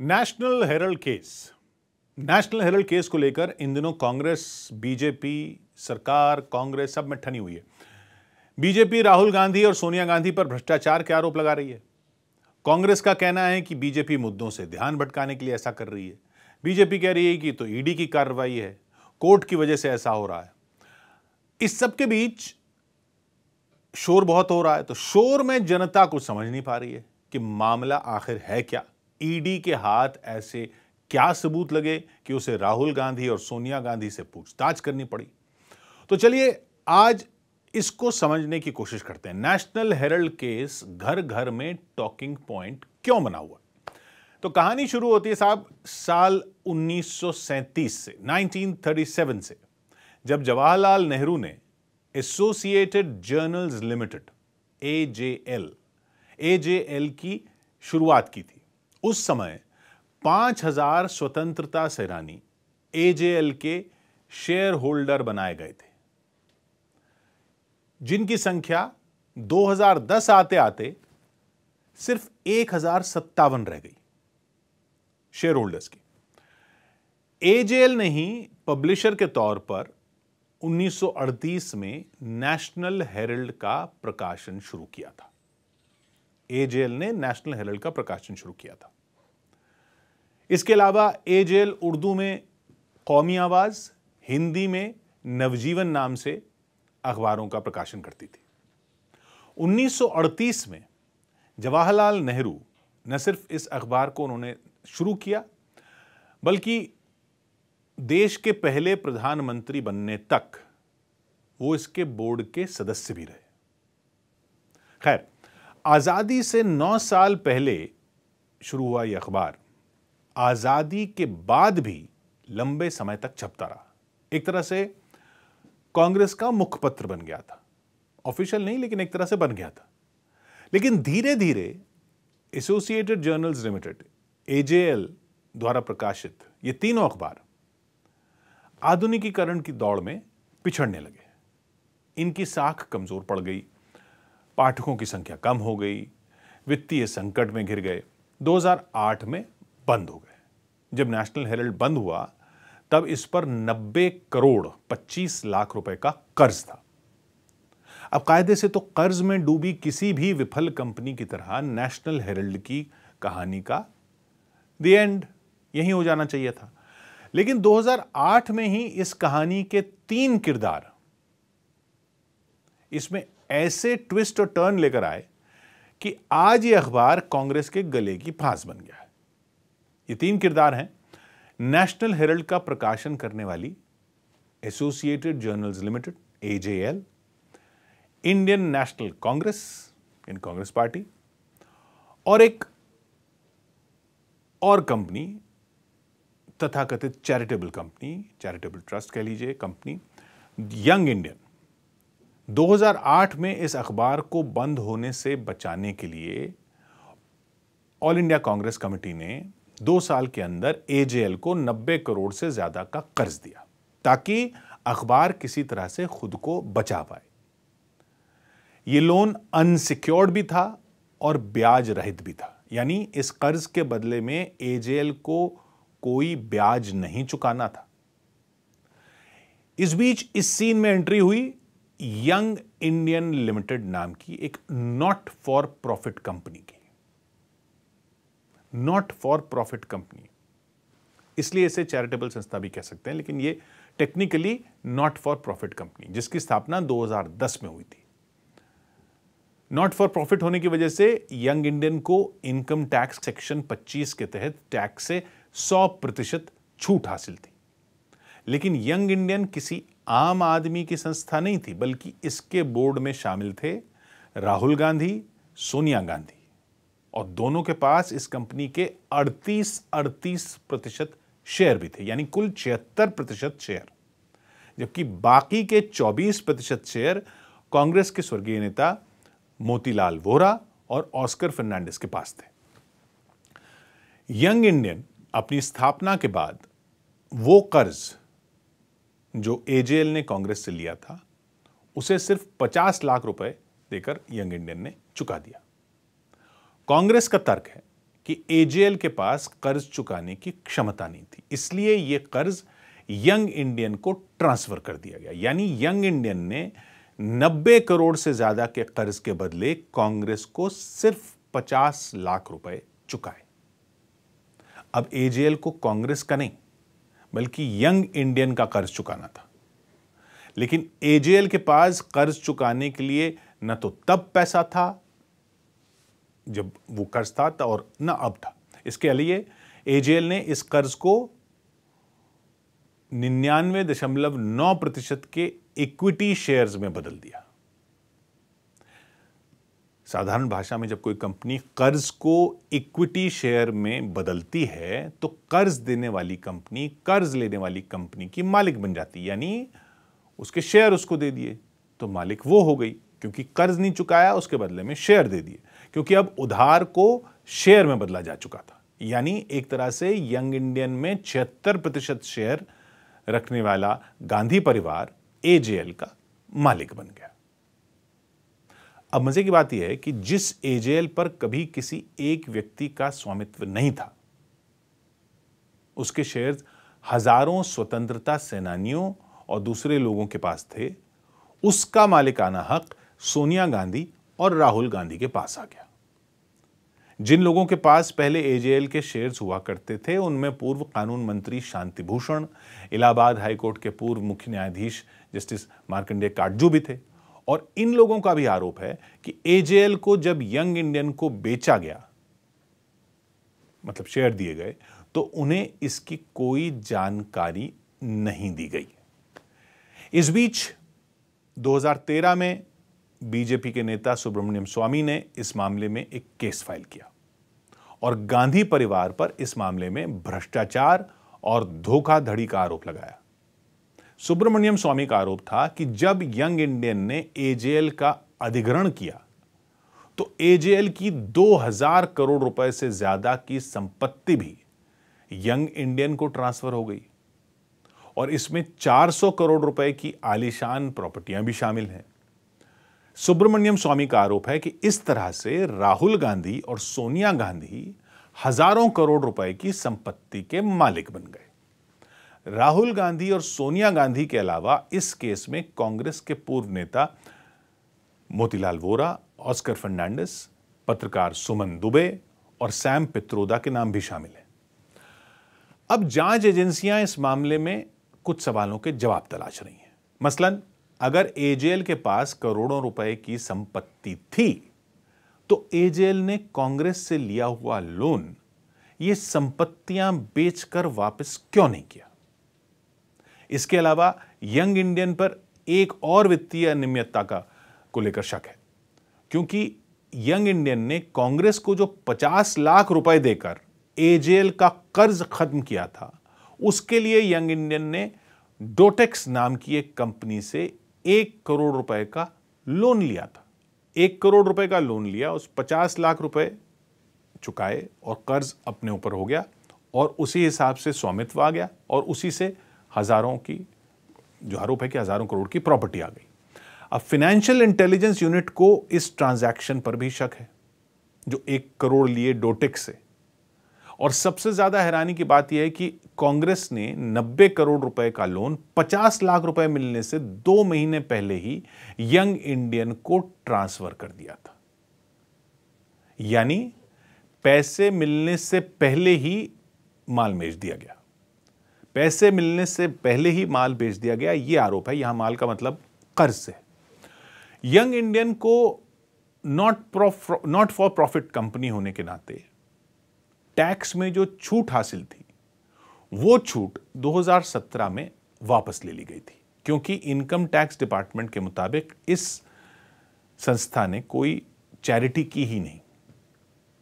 national Herald case National Herald case को लेकर इन दिनों कांग्रेस बीजेपी सरकार कांग्रेस सब में ठनी हुई है बीजेपी राहुल गांधी और सोनिया गांधी पर भ्रष्टाचार के आरोप लगा रही है कांग्रेस का कहना है कि बीजेपी मुद्दों से ध्यान भटकाने के लिए ऐसा कर रही है बीजेपी कह रही है कि तो ईडी e की कार्रवाई है कोर्ट की वजह से ऐसा हो रहा है इस सबके बीच शोर बहुत हो रहा है तो शोर में जनता को समझ नहीं पा रही है कि मामला आखिर है क्या ईडी के हाथ ऐसे क्या सबूत लगे कि उसे राहुल गांधी और सोनिया गांधी से पूछताछ करनी पड़ी तो चलिए आज इसको समझने की कोशिश करते हैं नेशनल हेरल्ड केस घर घर में टॉकिंग पॉइंट क्यों बना हुआ तो कहानी शुरू होती है साहब साल 1937 से 1937 से जब जवाहरलाल नेहरू ने Associated Journals Limited A J L A J L की शुरुआत की थी उस समय 5000 स्वतंत्रता सेनानी एजेएल के शेयर होल्डर बनाए गए थे जिनकी संख्या 2010 आते आते सिर्फ एक रह गई शेयर होल्डर्स की एजेएल ने ही पब्लिशर के तौर पर 1938 में नेशनल हेरल्ड का प्रकाशन शुरू किया था एजेएल ने नेशनल हेरल्ड का प्रकाशन शुरू किया था इसके अलावा ए जेल उर्दू में कौमी आवाज़ हिंदी में नवजीवन नाम से अखबारों का प्रकाशन करती थी 1938 में जवाहरलाल नेहरू न सिर्फ इस अखबार को उन्होंने शुरू किया बल्कि देश के पहले प्रधानमंत्री बनने तक वो इसके बोर्ड के सदस्य भी रहे खैर आज़ादी से नौ साल पहले शुरू हुआ ये अखबार आज़ादी के बाद भी लंबे समय तक छपता रहा एक तरह से कांग्रेस का मुखपत्र बन गया था ऑफिशियल नहीं लेकिन एक तरह से बन गया था लेकिन धीरे धीरे एसोसिएटेड जर्नल्स लिमिटेड एजेएल द्वारा प्रकाशित ये तीनों अखबार आधुनिकीकरण की दौड़ में पिछड़ने लगे इनकी साख कमजोर पड़ गई पाठकों की संख्या कम हो गई वित्तीय संकट में घिर गए 2008 में बंद हो गए जब नेशनल हेरल्ड बंद हुआ तब इस पर 90 करोड़ 25 लाख रुपए का कर्ज था अब कायदे से तो कर्ज में डूबी किसी भी विफल कंपनी की तरह नेशनल हेरल्ड की कहानी का द एंड यही हो जाना चाहिए था लेकिन 2008 में ही इस कहानी के तीन किरदार इसमें ऐसे ट्विस्ट और टर्न लेकर आए कि आज ये अखबार कांग्रेस के गले की फांस बन गया है ये तीन किरदार हैं नेशनल हेरल्ड का प्रकाशन करने वाली Associated Journals Limited AJL Indian National Congress इन कांग्रेस पार्टी और एक और कंपनी तथाकथित चैरिटेबल कंपनी चैरिटेबल ट्रस्ट कह लीजिए कंपनी यंग इंडियन 2008 में इस अखबार को बंद होने से बचाने के लिए ऑल इंडिया कांग्रेस कमेटी ने दो साल के अंदर एजेएल को 90 करोड़ से ज़्यादा का कर्ज दिया ताकि अखबार किसी तरह से खुद को बचा पाए यह लोन अनसिक्योर्ड भी था और ब्याज रहित भी था यानी इस कर्ज के बदले में एजेएल को कोई ब्याज नहीं चुकाना था इस बीच इस सीन में एंट्री हुई यंग इंडियन लिमिटेड नाम की एक not for profit company not for profit company इसलिए इसे चैरिटेबल संस्था भी कह सकते हैं लेकिन ये technically not for profit company जिसकी स्थापना 2010 में हुई थी नॉट फॉर प्रॉफिट होने की वजह से यंग इंडियन को इनकम टैक्स सेक्शन 25 के तहत टैक्स से 100 प्रतिशत छूट हासिल थी लेकिन यंग इंडियन किसी आम आदमी की संस्था नहीं थी बल्कि इसके बोर्ड में शामिल थे राहुल गांधी सोनिया गांधी और दोनों के पास इस कंपनी के 38 38 प्रतिशत शेयर भी थे यानी कुल छिहत्तर प्रतिशत शेयर जबकि बाकी के 24 प्रतिशत शेयर कांग्रेस के स्वर्गीय नेता मोतीलाल वोरा और ऑस्कर फर्नांडिस के पास थे यंग इंडियन अपनी स्थापना के बाद वो कर्ज जो एजेएल ने कांग्रेस से लिया था उसे सिर्फ 50 लाख रुपए देकर यंग इंडियन ने चुका दिया कांग्रेस का तर्क है कि एजेएल के पास कर्ज चुकाने की क्षमता नहीं थी इसलिए यह कर्ज यंग इंडियन को ट्रांसफर कर दिया गया यानी यंग इंडियन ने 90 करोड़ से ज़्यादा के कर्ज के बदले कांग्रेस को सिर्फ 50 लाख रुपए चुकाए अब एजेएल को कांग्रेस का नहीं बल्कि यंग इंडियन का कर्ज चुकाना था लेकिन एजेएल के पास कर्ज चुकाने के लिए न तो तब पैसा था जब वो कर्ज था और ना अब था इसके लिए एजेएल ने इस कर्ज को निन्यानवे दशमलव नौ प्रतिशत के इक्विटी शेयर्स में बदल दिया साधारण भाषा में जब कोई कंपनी कर्ज को इक्विटी शेयर में बदलती है तो कर्ज देने वाली कंपनी कर्ज लेने वाली कंपनी की मालिक बन जाती यानी उसके शेयर उसको दे दिए तो मालिक वो हो गई क्योंकि कर्ज नहीं चुकाया उसके बदले में शेयर दे दिए क्योंकि अब उधार को शेयर में बदला जा चुका था यानी एक तरह से यंग इंडियन में छिहत्तर प्रतिशत शेयर रखने वाला गांधी परिवार एजेएल का मालिक बन गया अब मजे की बात यह है कि जिस एजेएल पर कभी किसी एक व्यक्ति का स्वामित्व नहीं था उसके शेयर हजारों स्वतंत्रता सेनानियों और दूसरे लोगों के पास थे उसका मालिकाना हक सोनिया गांधी और राहुल गांधी के पास आ गया जिन लोगों के पास पहले एजेएल के शेयर्स हुआ करते थे उनमें पूर्व कानून मंत्री शांति भूषण इलाहाबाद हाईकोर्ट के पूर्व मुख्य न्यायाधीश जस्टिस मार्कंडे काटजू भी थे और इन लोगों का भी आरोप है कि एजेएल को जब यंग इंडियन को बेचा गया मतलब शेयर दिए गए तो उन्हें इसकी कोई जानकारी नहीं दी गई इस बीच 2013 में बीजेपी के नेता सुब्रमण्यम स्वामी ने इस मामले में एक केस फाइल किया और गांधी परिवार पर इस मामले में भ्रष्टाचार और धोखाधड़ी का आरोप लगाया सुब्रमण्यम स्वामी का आरोप था कि जब यंग इंडियन ने एजेएल का अधिग्रहण किया तो एजेएल की 2000 करोड़ रुपए से ज्यादा की संपत्ति भी यंग इंडियन को ट्रांसफर हो गई और इसमें 400 करोड़ रुपए की आलिशान प्रॉपर्टियां भी शामिल हैं सुब्रमण्यम स्वामी का आरोप है कि इस तरह से राहुल गांधी और सोनिया गांधी हजारों करोड़ रुपए की संपत्ति के मालिक बन गए राहुल गांधी और सोनिया गांधी के अलावा इस केस में कांग्रेस के पूर्व नेता मोतीलाल वोरा ऑस्कर फर्नांडिस पत्रकार सुमन दुबे और सैम पित्रोदा के नाम भी शामिल हैं अब जांच एजेंसियां इस मामले में कुछ सवालों के जवाब तलाश रही हैं मसलन अगर एजेएल के पास करोड़ों रुपए की संपत्ति थी तो एजेएल ने कांग्रेस से लिया हुआ लोन ये संपत्तियां बेचकर वापस क्यों नहीं किया इसके अलावा यंग इंडियन पर एक और वित्तीय अनियमितता का को लेकर शक है क्योंकि यंग इंडियन ने कांग्रेस को जो 50 लाख रुपए देकर एजेएल का कर्ज खत्म किया था उसके लिए यंग इंडियन ने डोटेक्स नाम की एक कंपनी से एक करोड़ रुपए का लोन लिया था एक करोड़ रुपए का लोन लिया उस पचास लाख रुपए चुकाए और कर्ज अपने ऊपर हो गया और उसी हिसाब से स्वामित्व आ गया और उसी से हज़ारों की जो आरोप है कि हज़ारों करोड़ की प्रॉपर्टी आ गई अब फिनेंशियल इंटेलिजेंस यूनिट को इस ट्रांजैक्शन पर भी शक है जो एक करोड़ लिए डोटिक से और सबसे ज़्यादा हैरानी की बात यह है कि कांग्रेस ने 90 करोड़ रुपए का लोन 50 लाख रुपए मिलने से दो महीने पहले ही यंग इंडियन को ट्रांसफर कर दिया था यानी पैसे मिलने से पहले ही माल बेच दिया गया पैसे मिलने से पहले ही माल बेच दिया गया यह आरोप है यहां माल का मतलब कर्ज है यंग इंडियन को not not for profit company होने के नाते टैक्स में जो छूट हासिल थी वो छूट 2017 में वापस ले ली गई थी क्योंकि इनकम टैक्स डिपार्टमेंट के मुताबिक इस संस्था ने कोई चैरिटी की ही नहीं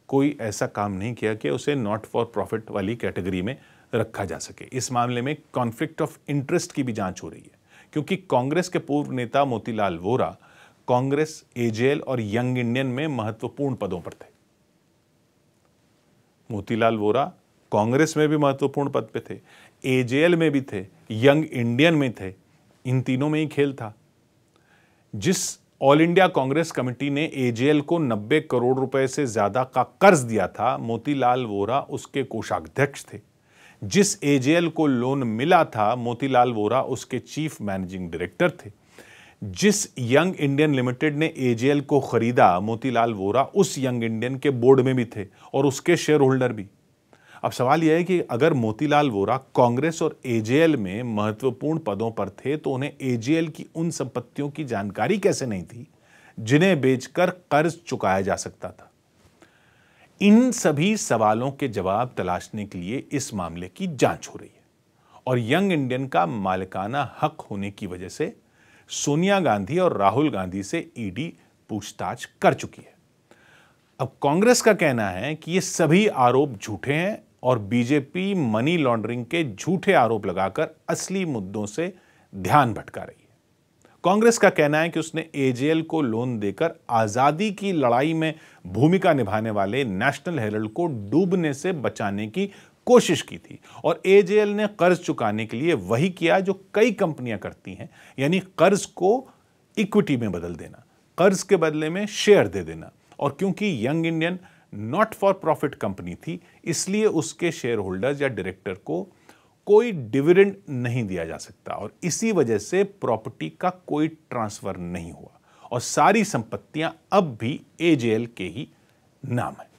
कोई ऐसा काम नहीं किया कि उसे नॉट फॉर प्रॉफिट वाली कैटेगरी में रखा जा सके इस मामले में कॉन्फ्लिक्ट ऑफ इंटरेस्ट की भी जांच हो रही है क्योंकि कांग्रेस के पूर्व नेता मोतीलाल वोरा कांग्रेस एजेल और यंग इंडियन में महत्वपूर्ण पदों पर थे मोतीलाल वोरा कांग्रेस में भी महत्वपूर्ण पद पे थे एजेएल में भी थे यंग इंडियन में थे इन तीनों में ही खेल था जिस ऑल इंडिया कांग्रेस कमेटी ने एजेएल को 90 करोड़ रुपए से ज़्यादा का कर्ज दिया था मोतीलाल वोरा उसके कोषाध्यक्ष थे जिस एजेएल को लोन मिला था मोतीलाल वोरा उसके चीफ मैनेजिंग डायरेक्टर थे जिस यंग इंडियन लिमिटेड ने एजेएल को खरीदा मोतीलाल वोरा उस यंग इंडियन के बोर्ड में भी थे और उसके शेयर होल्डर भी अब सवाल यह है कि अगर मोतीलाल वोरा कांग्रेस और एजेएल में महत्वपूर्ण पदों पर थे तो उन्हें एजेएल की उन संपत्तियों की जानकारी कैसे नहीं थी जिन्हें बेचकर कर्ज चुकाया जा सकता था इन सभी सवालों के जवाब तलाशने के लिए इस मामले की जांच हो रही है और यंग इंडियन का मालिकाना हक होने की वजह से सोनिया गांधी और राहुल गांधी से ईडी e पूछताछ कर चुकी है अब कांग्रेस का कहना है कि ये सभी आरोप झूठे हैं और बीजेपी मनी लॉन्ड्रिंग के झूठे आरोप लगाकर असली मुद्दों से ध्यान भटका रही है कांग्रेस का कहना है कि उसने एजेएल को लोन देकर आज़ादी की लड़ाई में भूमिका निभाने वाले नेशनल हेरल्ड को डूबने से बचाने की कोशिश की थी और ए ने कर्ज चुकाने के लिए वही किया जो कई कंपनियां करती हैं यानी कर्ज को इक्विटी में बदल देना कर्ज के बदले में शेयर दे देना और क्योंकि Young Indian not for profit company थी इसलिए उसके शेयर होल्डर्स या डायरेक्टर को कोई डिविडेंड नहीं दिया जा सकता और इसी वजह से प्रॉपर्टी का कोई ट्रांसफर नहीं हुआ और सारी संपत्तियां अब भी एजेएल के ही नाम है